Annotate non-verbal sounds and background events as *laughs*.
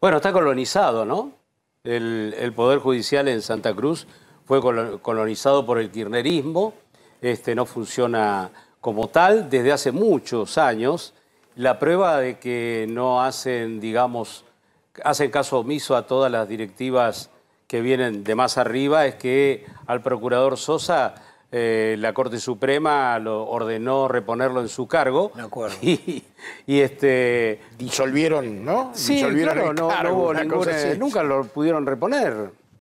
Bueno, está colonizado, ¿no? El, Poder Judicial en Santa Cruz fue colonizado por el kirnerismo, este, no funciona como tal desde hace muchos años. La prueba de que no hacen, digamos, hacen caso omiso a todas las directivas que vienen de más arriba es que al procurador Sosa eh, la Corte Suprema lo ordenó reponerlo en su cargo. De acuerdo. *laughs* Y, este... Disolvieron, ¿no? Sí, Disolvieron claro, no, no ninguna, nunca lo pudieron reponer.